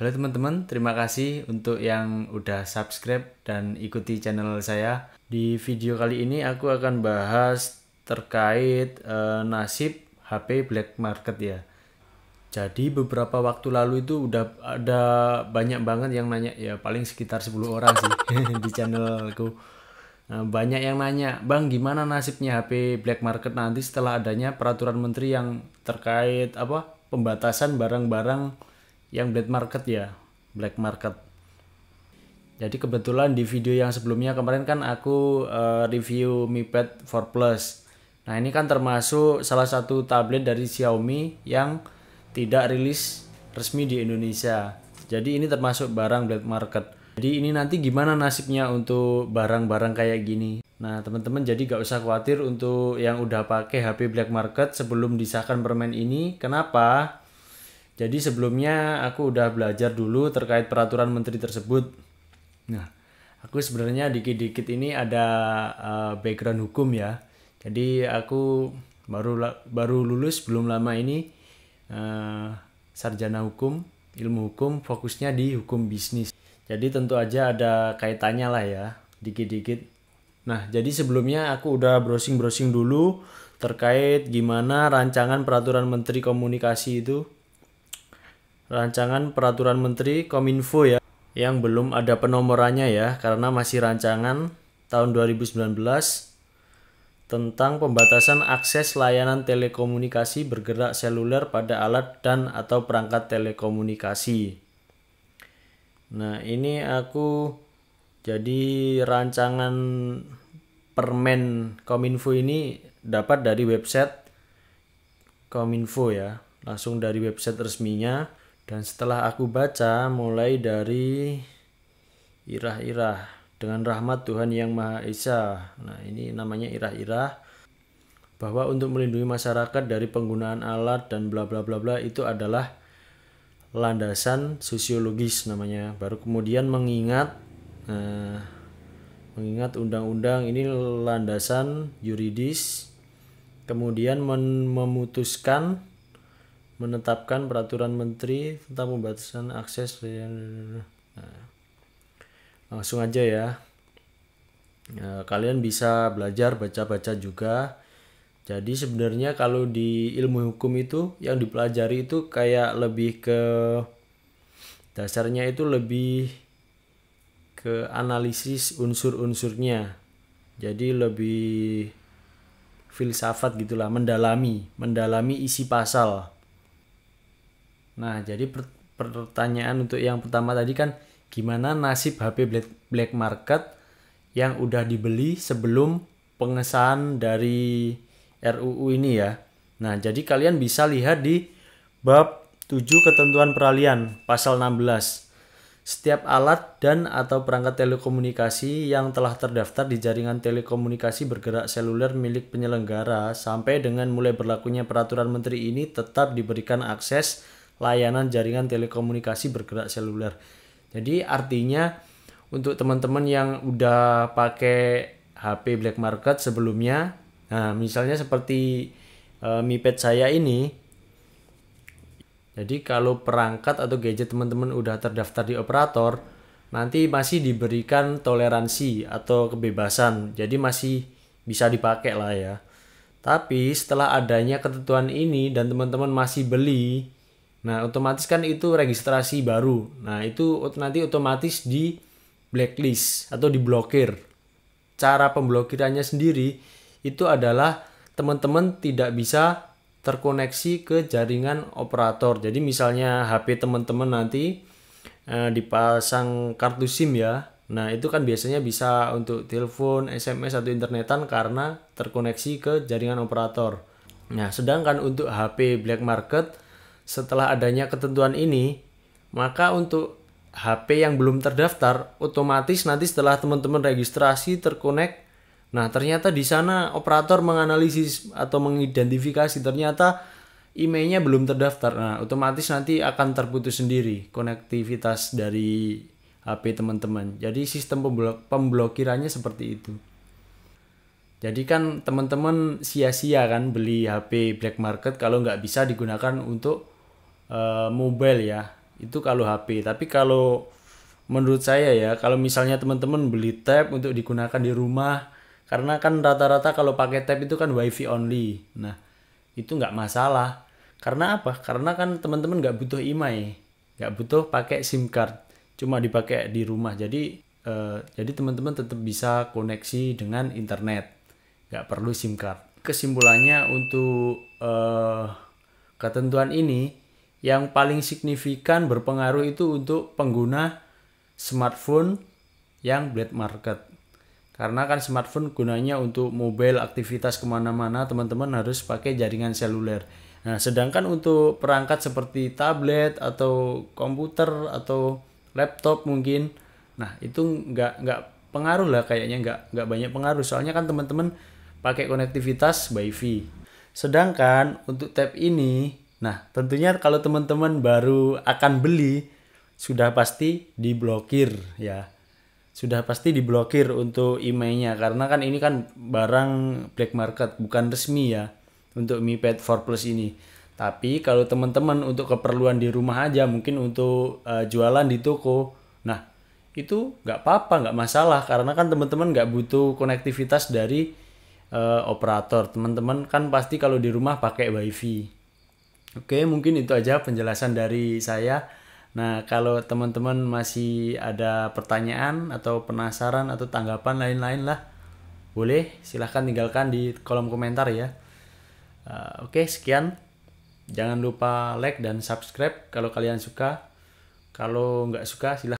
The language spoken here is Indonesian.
Halo teman-teman, terima kasih untuk yang udah subscribe dan ikuti channel saya. Di video kali ini aku akan bahas terkait e, nasib HP black market ya. Jadi beberapa waktu lalu itu udah ada banyak banget yang nanya ya paling sekitar 10 orang sih di channelku. Nah, banyak yang nanya, "Bang, gimana nasibnya HP black market nanti setelah adanya peraturan menteri yang terkait apa? pembatasan barang-barang yang black market ya black market jadi kebetulan di video yang sebelumnya kemarin kan aku uh, review Mi Pad 4 Plus nah ini kan termasuk salah satu tablet dari Xiaomi yang tidak rilis resmi di Indonesia jadi ini termasuk barang black market jadi ini nanti gimana nasibnya untuk barang-barang kayak gini Nah, teman-teman jadi gak usah khawatir untuk yang udah pakai HP black market sebelum disahkan permen ini. Kenapa? Jadi sebelumnya aku udah belajar dulu terkait peraturan menteri tersebut. Nah, aku sebenarnya dikit-dikit ini ada uh, background hukum ya. Jadi aku baru baru lulus belum lama ini uh, sarjana hukum, ilmu hukum, fokusnya di hukum bisnis. Jadi tentu aja ada kaitannya lah ya, dikit-dikit. Nah, jadi sebelumnya aku udah browsing-browsing dulu terkait gimana rancangan peraturan menteri komunikasi itu rancangan peraturan menteri Kominfo ya yang belum ada penomorannya ya karena masih rancangan tahun 2019 tentang pembatasan akses layanan telekomunikasi bergerak seluler pada alat dan atau perangkat telekomunikasi. Nah, ini aku jadi rancangan permen Kominfo ini dapat dari website Kominfo ya, langsung dari website resminya dan setelah aku baca mulai dari irah-irah dengan rahmat Tuhan yang Maha Esa. Nah, ini namanya irah-irah bahwa untuk melindungi masyarakat dari penggunaan alat dan bla bla bla bla itu adalah landasan sosiologis namanya. Baru kemudian mengingat eh, mengingat undang-undang ini landasan yuridis kemudian memutuskan menetapkan peraturan menteri tentang pembatasan akses nah, langsung aja ya nah, kalian bisa belajar baca-baca juga jadi sebenarnya kalau di ilmu hukum itu yang dipelajari itu kayak lebih ke dasarnya itu lebih ke analisis unsur-unsurnya jadi lebih filsafat gitulah mendalami mendalami isi pasal Nah, jadi pertanyaan untuk yang pertama tadi kan gimana nasib HP black, black market yang udah dibeli sebelum pengesahan dari RUU ini ya. Nah, jadi kalian bisa lihat di bab 7 ketentuan peralihan pasal 16. Setiap alat dan atau perangkat telekomunikasi yang telah terdaftar di jaringan telekomunikasi bergerak seluler milik penyelenggara sampai dengan mulai berlakunya peraturan menteri ini tetap diberikan akses layanan jaringan telekomunikasi bergerak seluler. Jadi artinya untuk teman-teman yang udah pakai HP black market sebelumnya, nah misalnya seperti e, eh, Mi Pad saya ini. Jadi kalau perangkat atau gadget teman-teman udah terdaftar di operator, nanti masih diberikan toleransi atau kebebasan. Jadi masih bisa dipakai lah ya. Tapi setelah adanya ketentuan ini dan teman-teman masih beli Nah, otomatis kan itu registrasi baru. Nah, itu nanti otomatis di blacklist atau diblokir. Cara pemblokirannya sendiri itu adalah teman-teman tidak bisa terkoneksi ke jaringan operator. Jadi misalnya HP teman-teman nanti eh, dipasang kartu SIM ya. Nah, itu kan biasanya bisa untuk telepon, SMS atau internetan karena terkoneksi ke jaringan operator. Nah, sedangkan untuk HP black market setelah adanya ketentuan ini, maka untuk HP yang belum terdaftar, otomatis nanti setelah teman-teman registrasi terkonek, nah ternyata di sana operator menganalisis atau mengidentifikasi ternyata imei belum terdaftar. Nah, otomatis nanti akan terputus sendiri konektivitas dari HP teman-teman. Jadi sistem pemblok pemblokirannya seperti itu. Jadi kan teman-teman sia-sia kan beli HP black market kalau nggak bisa digunakan untuk uh, mobile ya itu kalau HP tapi kalau menurut saya ya kalau misalnya teman-teman beli tab untuk digunakan di rumah karena kan rata-rata kalau pakai tab itu kan wifi only nah itu nggak masalah karena apa karena kan teman-teman nggak butuh imai nggak butuh pakai sim card cuma dipakai di rumah jadi uh, jadi teman-teman tetap bisa koneksi dengan internet nggak perlu sim card kesimpulannya untuk uh, ketentuan ini yang paling signifikan berpengaruh itu untuk pengguna smartphone yang black market. Karena kan smartphone gunanya untuk mobile aktivitas kemana-mana teman-teman harus pakai jaringan seluler. Nah sedangkan untuk perangkat seperti tablet atau komputer atau laptop mungkin, nah itu nggak nggak pengaruh lah kayaknya nggak nggak banyak pengaruh soalnya kan teman-teman pakai konektivitas wifi. Sedangkan untuk tab ini Nah, tentunya kalau teman-teman baru akan beli sudah pasti diblokir ya. Sudah pasti diblokir untuk emailnya karena kan ini kan barang black market bukan resmi ya untuk Mi Pad 4 Plus ini. Tapi kalau teman-teman untuk keperluan di rumah aja mungkin untuk uh, jualan di toko. Nah, itu nggak apa-apa nggak masalah karena kan teman-teman nggak butuh konektivitas dari uh, operator teman-teman kan pasti kalau di rumah pakai wifi Oke, mungkin itu aja penjelasan dari saya. Nah, kalau teman-teman masih ada pertanyaan atau penasaran atau tanggapan lain-lain lah, boleh silahkan tinggalkan di kolom komentar ya. Eh, oke, sekian. Jangan lupa like dan subscribe kalau kalian suka. Kalau nggak suka, silahkan.